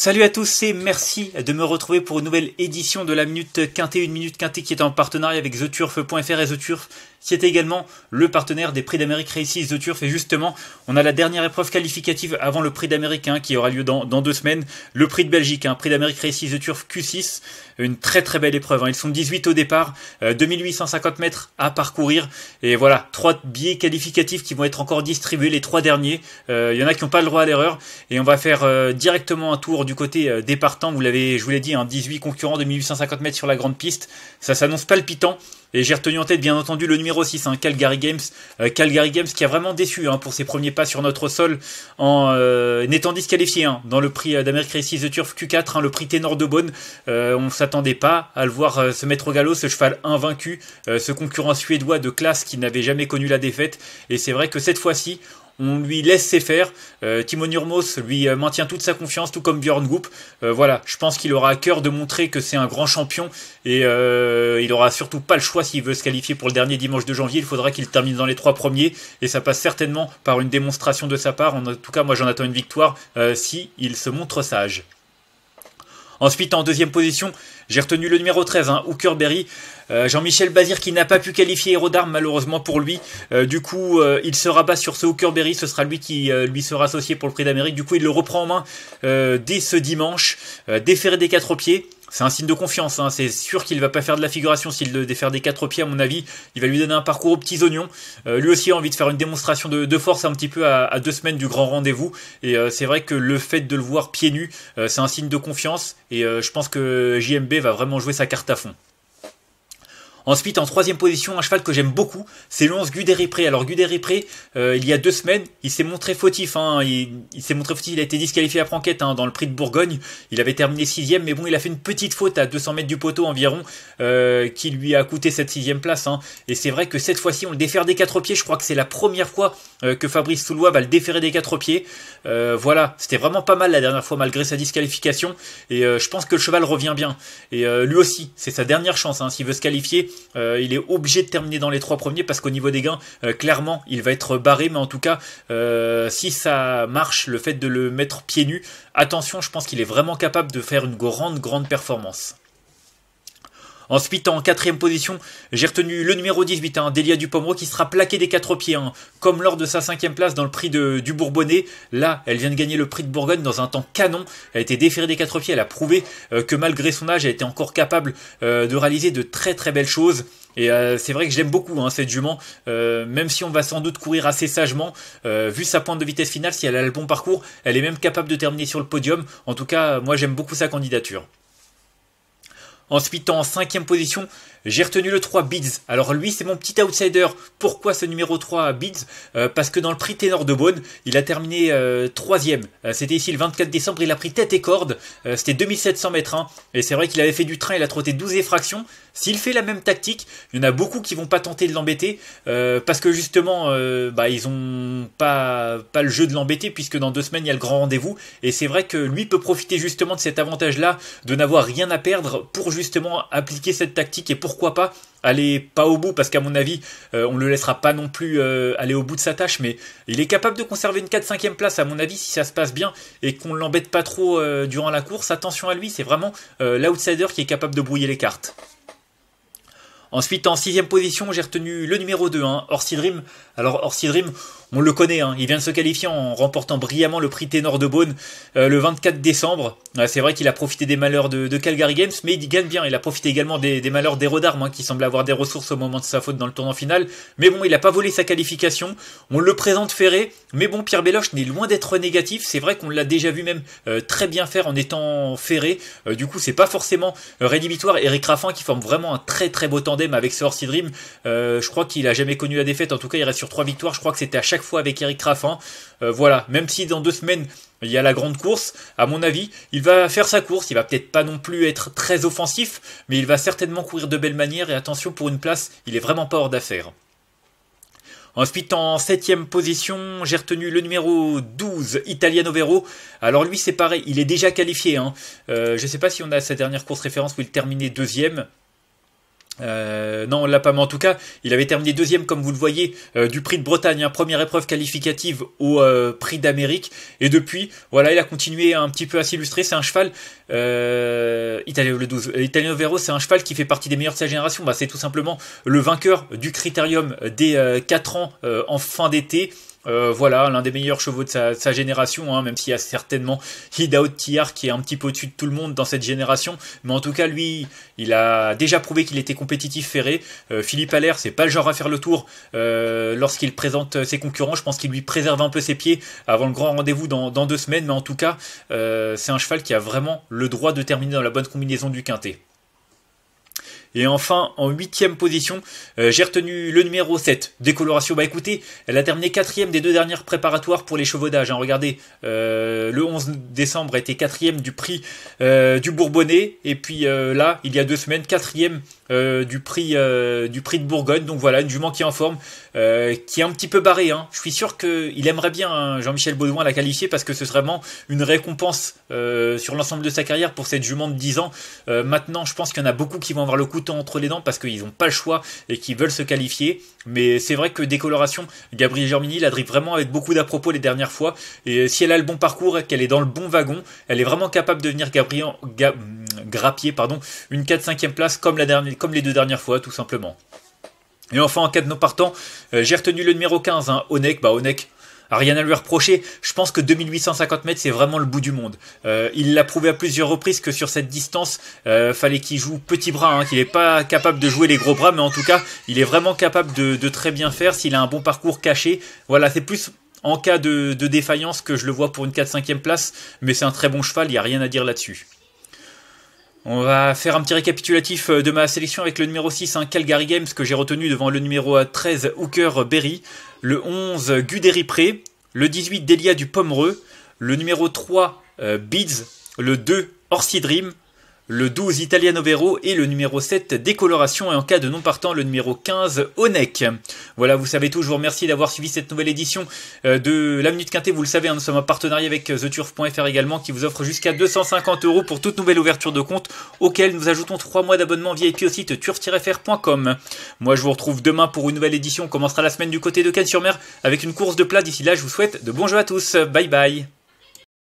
Salut à tous et merci de me retrouver pour une nouvelle édition de la Minute quintée, une Minute quintée qui est en partenariat avec TheTurf.fr et TheTurf c'était également le partenaire des Prix d'Amérique Races de Turf. Et justement, on a la dernière épreuve qualificative avant le Prix d'Amérique hein, qui aura lieu dans, deux semaines, le Prix de Belgique, un hein, Prix d'Amérique Races de Turf Q6, une très très belle épreuve. Hein. Ils sont 18 au départ, 2850 euh, mètres à parcourir. Et voilà, trois billets qualificatifs qui vont être encore distribués, les trois derniers. Euh, il y en a qui n'ont pas le droit à l'erreur. Et on va faire euh, directement un tour du côté départant Vous l'avez, je vous l'ai dit, 18 concurrents, de 2850 mètres sur la grande piste. Ça s'annonce palpitant. Et j'ai retenu en tête bien entendu le numéro 6, hein, Calgary Games. Euh, Calgary Games qui a vraiment déçu hein, pour ses premiers pas sur notre sol en euh, étant disqualifié hein, dans le prix euh, d'Americ Races The Turf Q4, le prix ténor de Bonne. on ne s'attendait pas à le voir se mettre au galop, ce cheval invaincu, ce concurrent suédois de classe qui n'avait jamais connu la défaite. Et c'est vrai que cette fois-ci, on lui laisse ses faire. Euh, Timon Urmos lui euh, maintient toute sa confiance, tout comme Björn Goop. Euh, voilà, je pense qu'il aura à cœur de montrer que c'est un grand champion et euh, il aura surtout pas le choix s'il veut se qualifier pour le dernier dimanche de janvier. Il faudra qu'il termine dans les trois premiers et ça passe certainement par une démonstration de sa part. En tout cas, moi j'en attends une victoire si il se montre sage. Ensuite, en deuxième position, j'ai retenu le numéro 13, hein, Hooker euh, Jean-Michel Bazir qui n'a pas pu qualifier Héros d'Armes malheureusement pour lui. Euh, du coup, euh, il se rabat sur ce Hookerberry, Ce sera lui qui lui sera associé pour le prix d'Amérique. Du coup, il le reprend en main dès ce dimanche, déféré des quatre pieds c'est un signe de confiance. Hein. C'est sûr qu'il va pas faire de la figuration s'il défaire des quatre pieds, à mon avis. Il va lui donner un parcours aux petits oignons. Euh, lui aussi a envie de faire une démonstration de, force un petit peu à, deux semaines du grand rendez-vous. Et euh, c'est vrai que le fait de le voir pieds nus, euh, c'est un signe de confiance. Et je pense que JMB va vraiment jouer sa carte à fond. Ensuite, en troisième position, un cheval que j'aime beaucoup, c'est l'once Guderipré. Alors Guderipré, euh, il y a deux semaines, il s'est montré fautif. Hein. Il, s'est montré fautif. Il a été disqualifié à Franquette hein, dans le prix de Bourgogne. Il avait terminé sixième, mais bon, il a fait une petite faute à 200 mètres du poteau environ, euh, qui lui a coûté cette sixième place. Hein. Et c'est vrai que cette fois-ci, on le défère des quatre pieds. Je crois que c'est la première fois euh, que Fabrice Soulois va le déférer des quatre pieds. voilà, c'était vraiment pas mal la dernière fois malgré sa disqualification. Et je pense que le cheval revient bien. Et lui aussi, c'est sa dernière chance. Hein. S'il veut se qualifier, euh, il est obligé de terminer dans les trois premiers parce qu'au niveau des gains, euh, clairement, il va être barré. Mais en tout cas, euh, si ça marche, le fait de le mettre pieds nus, attention, je pense qu'il est vraiment capable de faire une grande, grande performance. Ensuite, en quatrième position, j'ai retenu le numéro 18, hein, Delia Dupomereau, qui sera plaquée des quatre pieds, hein, comme lors de sa cinquième place dans le prix de, du Bourbonnais. Là, elle vient de gagner le prix de Bourgogne dans un temps canon. Elle a été déférée des quatre pieds, elle a prouvé euh, que malgré son âge, elle était encore capable euh, de réaliser de très très belles choses. Et euh, c'est vrai que j'aime beaucoup hein, cette jument, même si on va sans doute courir assez sagement, vu sa pointe de vitesse finale, si elle a le bon parcours, elle est même capable de terminer sur le podium. En tout cas, moi j'aime beaucoup sa candidature. Ensuite, en cinquième position, j'ai retenu le 3 Bids. Alors lui, c'est mon petit outsider. Pourquoi ce numéro 3 Bids euh, Parce que dans le prix ténor de Beaune, il a terminé euh, troisième. 3 euh, C'était ici le 24 décembre, il a pris tête et corde. C'était 2700 mètres hein. Et c'est vrai qu'il avait fait du train, il a trotté 12 effractions. S'il fait la même tactique, il y en a beaucoup qui vont pas tenter de l'embêter euh, parce que justement, euh, bah, ils ont pas, pas le jeu de l'embêter puisque dans deux semaines, il y a le grand rendez-vous. Et c'est vrai que lui peut profiter justement de cet avantage-là, de n'avoir rien à perdre pour justement appliquer cette tactique et pourquoi pas aller pas au bout parce qu'à mon avis on euh, on le laissera pas non plus aller au bout de sa tâche mais il est capable de conserver une 4 5 place à mon avis si ça se passe bien et qu'on l'embête pas trop durant la course attention à lui c'est vraiment l'outsider qui est capable de brouiller les cartes Ensuite, en sixième position, j'ai retenu le numéro 2, hein, Alors, Orsi on le connaît, hein. il vient de se qualifier en remportant brillamment le prix Ténor de Beaune euh, le 24 décembre. c'est vrai qu'il a profité des malheurs de, Calgary Games, mais il gagne bien. Il a profité également des, malheurs des hein, qui semble avoir des ressources au moment de sa faute dans le tournant final. Mais bon, il n'a pas volé sa qualification. On le présente ferré, mais bon, Pierre Beloche n'est loin d'être négatif. C'est vrai qu'on l'a déjà vu même euh, très bien faire en étant ferré. Euh, du coup, c'est pas forcément rédhibitoire. Eric Raffin qui forme vraiment un très très beau temps avec ce Horsey Dream, euh, je crois qu'il a jamais connu la défaite. En tout cas, il reste sur trois victoires. Je crois que c'était à chaque fois avec Eric Raffin. Euh, voilà, même si dans deux semaines, il y a la grande course, à mon avis, il va faire sa course, il va peut-être pas non plus être très offensif, mais il va certainement courir de belle manière et attention pour une place, il est vraiment pas hors d'affaire. Ensuite, en septième position, j'ai retenu le numéro 12, Italiano Vero. Alors lui, c'est pareil, il est déjà qualifié. Hein. Euh, je ne sais pas si on a sa dernière course référence où il terminait deuxième. Euh, non, on l'a pas, mais en tout cas, il avait terminé deuxième, comme vous le voyez, euh, du prix de Bretagne, hein. première épreuve qualificative au euh, prix d'Amérique. Et depuis, voilà, il a continué un petit peu à s'illustrer. C'est un cheval, Italien le 12, Italien Vero, c'est un cheval qui fait partie des meilleurs de sa génération. Bah, c'est tout simplement le vainqueur du critérium des 4 ans en fin d'été. Euh, voilà, l'un des meilleurs chevaux de sa, génération, hein, même s'il y a certainement Hidaot Tiar qui est un petit peu au-dessus de tout le monde dans cette génération. Mais en tout cas, lui, il a déjà prouvé qu'il était compétitif ferré. Euh, Philippe Allaire, c'est pas le genre à faire le tour euh, lorsqu'il présente ses concurrents. Je pense qu'il lui préserve un peu ses pieds avant le grand rendez-vous dans, dans deux semaines. Mais en tout cas, c'est un cheval qui a vraiment le droit de terminer dans la bonne combinaison du quintet. Et enfin, en huitième position, euh, j'ai retenu le numéro 7, Décoloration. Bah écoutez, elle a terminé quatrième des deux dernières préparatoires pour les chevaudages. Hein. Regardez, euh, le 11 décembre était quatrième du prix euh, du Bourbonnais. Et puis là, il y a deux semaines, quatrième du, prix, du prix de Bourgogne. Donc voilà, une jument qui est en forme, qui est un petit peu barrée. Hein. Je suis sûr qu'il aimerait bien hein, Jean-Michel Baudouin la qualifier parce que ce serait vraiment une récompense sur l'ensemble de sa carrière pour cette jument de 10 ans. maintenant, je pense qu'il y en a beaucoup qui vont avoir le coup entre les dents parce qu'ils n'ont pas le choix et qu'ils veulent se qualifier. Mais c'est vrai que décoloration, Gabriel Germini la drive vraiment avec beaucoup d'à-propos les dernières fois. Et si elle a le bon parcours, et qu'elle est dans le bon wagon, elle est vraiment capable de venir Gabriel, grappier pardon, une 4-5e place comme, la dernière, comme les deux dernières fois, tout simplement. Et enfin, en cas de non partant, euh, j'ai retenu le numéro 15, Onec, Onek. Bah, Onek, rien à lui reprocher. Je pense que 2850 mètres, c'est vraiment le bout du monde. Euh, il l'a prouvé à plusieurs reprises que sur cette distance, euh, fallait qu'il joue petit bras, hein, qu'il n'est pas capable de jouer les gros bras, mais en tout cas, il est vraiment capable de, très bien faire s'il a un bon parcours caché. Voilà, c'est plus en cas de, défaillance que je le vois pour une 4-5e place, mais c'est un très bon cheval, il n'y a rien à dire là-dessus. On va faire un petit récapitulatif euh, de ma sélection avec le numéro 6, hein, Calgary Games, que j'ai retenu devant le numéro 13, Hooker Berry le 11 euh, Pré. le 18 Delia du Pomereux, le numéro 3 euh, Beads, le 2 Orsi Dream, le 12 Italiano Vero et le numéro 7 Décoloration et en cas de non partant le numéro 15 Onec. Voilà, vous savez tout, je vous remercie d'avoir suivi cette nouvelle édition euh, de La Minute Quintée, vous le savez, hein, nous sommes en partenariat avec euh, theturf.fr également qui vous offre jusqu'à 250 euros pour toute nouvelle ouverture de compte auquel nous ajoutons 3 mois d'abonnement via au site turf-fr.com. Moi je vous retrouve demain pour une nouvelle édition, commencera la semaine du côté de Cannes-sur-Mer avec une course de plat. D'ici là, je vous souhaite de bons jeux à tous. Bye bye.